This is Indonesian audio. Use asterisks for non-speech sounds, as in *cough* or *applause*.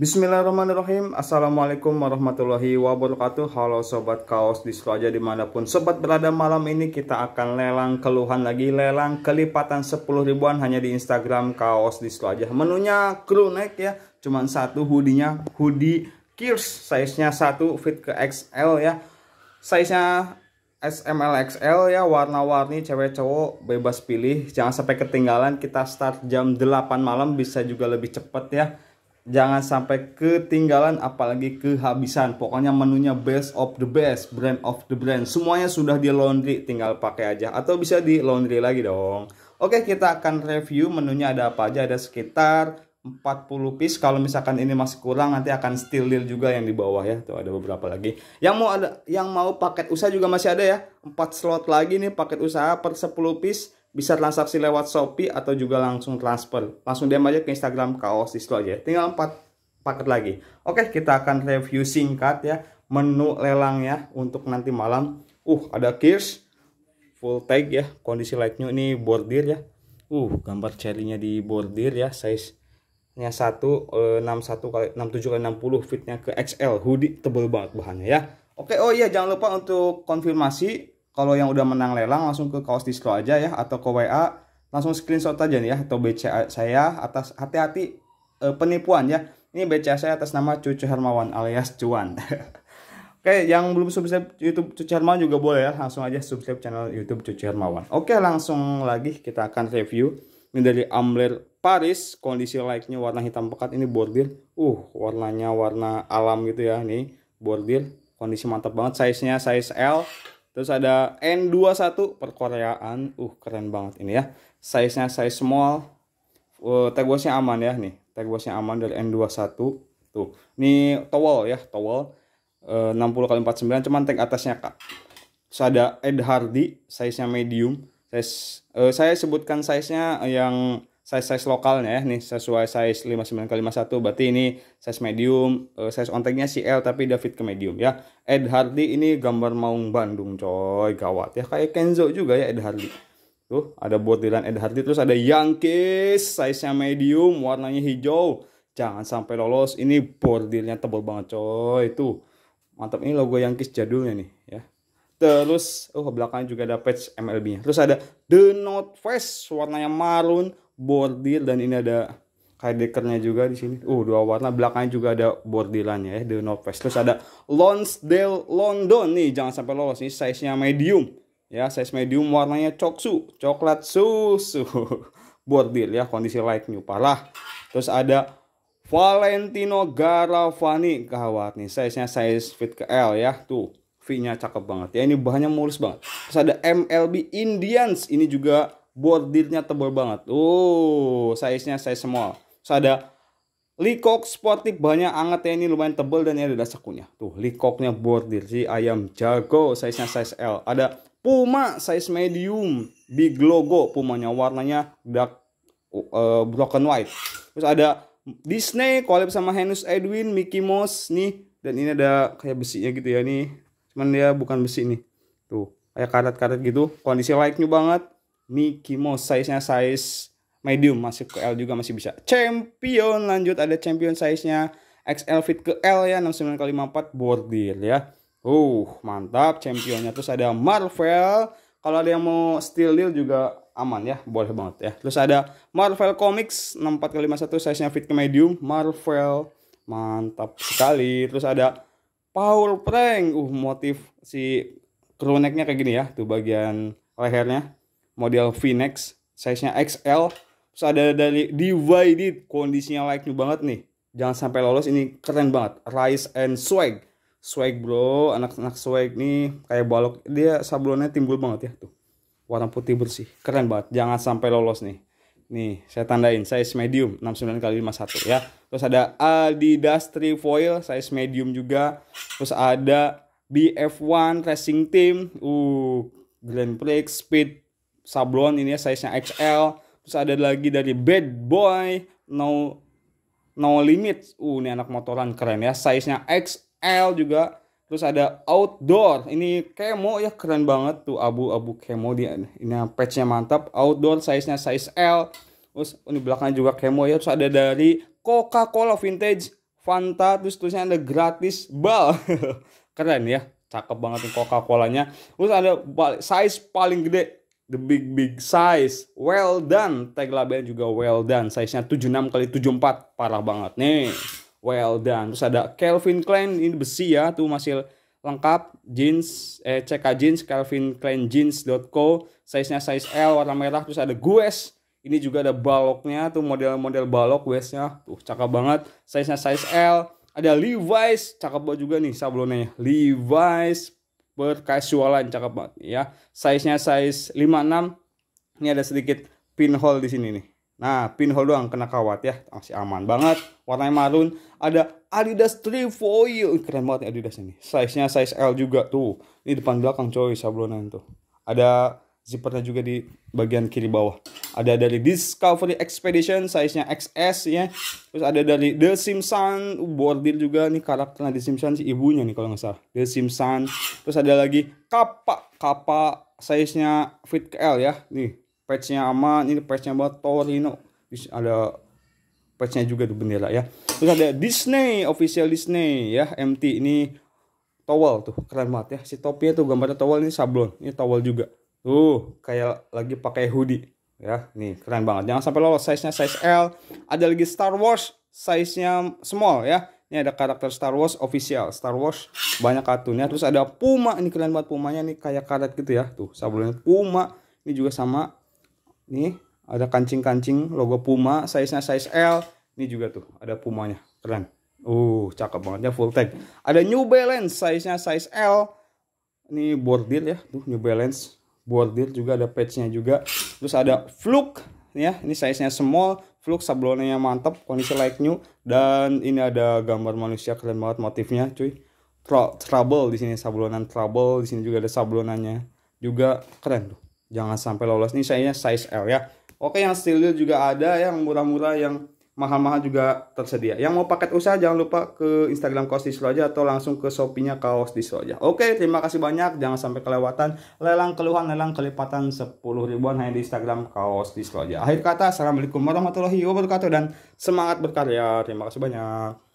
Bismillahirrahmanirrahim Assalamualaikum warahmatullahi wabarakatuh Halo Sobat Kaos di seluruh aja dimanapun Sobat berada malam ini kita akan lelang keluhan lagi Lelang kelipatan 10 ribuan hanya di Instagram Kaos di seluruh aja Menunya crew neck ya Cuman satu hoodie-nya Hoodie Kirs Size-nya satu fit ke XL ya Size-nya XL ya warna-warni cewek cowok bebas pilih jangan sampai ketinggalan kita start jam 8 malam bisa juga lebih cepet ya jangan sampai ketinggalan apalagi kehabisan pokoknya menunya best of the best brand of the brand semuanya sudah di laundry tinggal pakai aja atau bisa di laundry lagi dong oke kita akan review menunya ada apa aja ada sekitar 40 piece kalau misalkan ini masih kurang nanti akan steel deal juga yang di bawah ya tuh ada beberapa lagi yang mau ada yang mau paket usaha juga masih ada ya 4 slot lagi nih paket usaha per 10 piece bisa transaksi lewat Shopee atau juga langsung transfer. Langsung DM aja ke Instagram Kaos lo aja. Tinggal 4 paket lagi. Oke, kita akan review singkat ya menu lelang ya untuk nanti malam. Uh, ada Kirs full tag ya. Kondisi light new ini bordir ya. Uh, gambar cherry di bordir ya, size nya 1 61 kali 67 kali 60 fitnya ke XL hoodie tebel banget bahannya ya. Oke, oh iya jangan lupa untuk konfirmasi kalau yang udah menang lelang langsung ke kaos disco aja ya atau ke WA langsung screenshot aja nih ya atau BCA saya atas hati-hati e, penipuan ya. Ini BCA saya atas nama Cucu Hermawan alias Cuan. *laughs* Oke, yang belum subscribe YouTube Cucu Hermawan juga boleh ya. Langsung aja subscribe channel YouTube Cucu Hermawan. Oke, langsung lagi kita akan review ini dari Amler Paris. Kondisi like-nya warna hitam pekat ini bordir. Uh, warnanya warna alam gitu ya nih, bordir. Kondisi mantap banget size-nya size L Terus ada N21 perkoreaan. Uh, keren banget ini ya. Size-nya size small. Uh, tag wash-nya aman ya nih. Tag wash-nya aman dari N21. Tuh. Ini towel ya, towel. Uh, 60 kali 49 cuman tag atasnya Kak. Terus ada Ed Hardy, size-nya medium. Size uh, saya sebutkan size-nya yang size-size lokalnya ya nih sesuai size 59 x 51 berarti ini size medium uh, size onteknya CL tapi David ke medium ya Ed Hardy ini gambar maung Bandung coy gawat ya kayak Kenzo juga ya Ed Hardy tuh ada bordiran Ed Hardy terus ada Yankees size-nya medium warnanya hijau jangan sampai lolos ini bordirnya tebal banget coy itu mantap ini logo Yankees jadulnya nih ya terus oh belakangnya juga ada patch MLB-nya terus ada The North Face warnanya marun bordir dan ini ada kadekernya juga di sini. Uh, dua warna belakangnya juga ada bordirannya ya, The North Face. Terus ada Lonsdale London nih, jangan sampai lolos nih size-nya medium. Ya, size medium warnanya coksu, coklat susu. *laughs* bordir ya, kondisi light new parah. Terus ada Valentino Garavani kawat nih, size-nya size fit ke L ya, tuh. V-nya cakep banget ya. Ini bahannya mulus banget. Terus ada MLB Indians, ini juga bordirnya tebal banget. Oh, size-nya size small. Terus ada Likok sportif banyak anget ya ini lumayan tebal dan ini ada sakunya. Tuh, likoknya bordir si ayam jago, size-nya size L. Ada Puma size medium, big logo Pumanya warnanya dark uh, broken white. Terus ada Disney collab sama Henus Edwin, Mickey Mouse nih dan ini ada kayak besinya gitu ya nih. Cuman dia bukan besi nih. Tuh, kayak karat karat gitu. Kondisi like-nya banget. Mickey Mouse size-nya size medium masih ke L juga masih bisa. Champion lanjut ada champion size-nya XL fit ke L ya 69 kali 54 bordir ya. Uh, mantap championnya terus ada Marvel. Kalau ada yang mau steel deal juga aman ya, boleh banget ya. Terus ada Marvel Comics 64 x 51 size-nya fit ke medium, Marvel. Mantap sekali. Terus ada Power Prank. Uh, motif si crew kayak gini ya, tuh bagian lehernya model Phoenix size-nya XL terus ada dari divided kondisinya like new banget nih jangan sampai lolos ini keren banget Rise and Swag swag bro anak-anak swag nih kayak balok dia sablonnya timbul banget ya tuh warna putih bersih keren banget jangan sampai lolos nih nih saya tandain size medium 69 kali 51 ya terus ada Adidas Trifoil size medium juga terus ada BF1 Racing Team uh Grand Prix Speed sablon ini ya size-nya XL terus ada lagi dari Bad Boy No No Limit uh ini anak motoran keren ya size-nya XL juga terus ada outdoor ini kemo ya keren banget tuh abu-abu kemo dia ini patchnya mantap outdoor size-nya size L terus oh, ini belakangnya juga kemo ya terus ada dari Coca-Cola vintage Fanta terus terusnya ada gratis bal *laughs* keren ya cakep banget nih Coca-Colanya terus ada size paling gede the big big size. Well done. Tag labelnya juga well done. Size-nya 76 kali 74. Parah banget nih. Well done. Terus ada Calvin Klein ini besi ya, tuh masih lengkap jeans eh CK jeans Calvin Klein Jeans co. Size-nya size L warna merah terus ada Guess. Ini juga ada baloknya tuh model-model balok Guess-nya. Tuh cakep banget. Size-nya size L. Ada Levi's, cakep banget juga nih sablonnya. Levi's berkasualan cakep banget ya size nya size 56 ini ada sedikit pinhole di sini nih nah pinhole doang kena kawat ya masih aman banget warnanya marun ada Adidas trifoil, keren banget nih Adidas ini size nya size L juga tuh ini depan belakang coy sablonan tuh ada zippernya juga di bagian kiri bawah ada dari Discovery Expedition size-nya XS ya terus ada dari The Simpsons bordir juga nih karakter The Simpsons si ibunya nih kalau nggak salah The Simpsons terus ada lagi kapak kapak size-nya fit l ya nih patch-nya aman ini patch-nya buat Torino terus ada patch-nya juga di bendera ya terus ada Disney official Disney ya MT ini towel tuh keren banget ya si topinya tuh gambarnya towel ini sablon ini towel juga Tuh, kayak lagi pakai hoodie. Ya, nih keren banget. Jangan sampai lolos size-nya size L. Ada lagi Star Wars size-nya small ya. Ini ada karakter Star Wars official. Star Wars banyak kartunya. Terus ada Puma. Ini keren banget Pumanya nih kayak karet gitu ya. Tuh, sablonnya Puma. Ini juga sama. Nih, ada kancing-kancing logo Puma. Size-nya size L. Ini juga tuh, ada Pumanya. Keren. Uh, cakep banget ya full tag. Ada New Balance size-nya size L. Ini bordir ya, tuh New Balance bordir juga ada patchnya juga terus ada fluk ya ini size nya small fluke sablonnya mantap kondisi like new dan ini ada gambar manusia keren banget motifnya cuy Tr trouble di sini sablonan trouble di sini juga ada sablonannya juga keren tuh jangan sampai lolos ini saya size L ya oke yang steel juga ada yang murah-murah yang mahal-mahal juga tersedia. Yang mau paket usaha jangan lupa ke Instagram Kaos Distro aja atau langsung ke Shopee-nya Kaos Distro aja. Oke, terima kasih banyak. Jangan sampai kelewatan lelang keluhan lelang kelipatan 10 ribuan hanya di Instagram Kaos Distro aja. Akhir kata, Assalamualaikum warahmatullahi wabarakatuh dan semangat berkarya. Terima kasih banyak.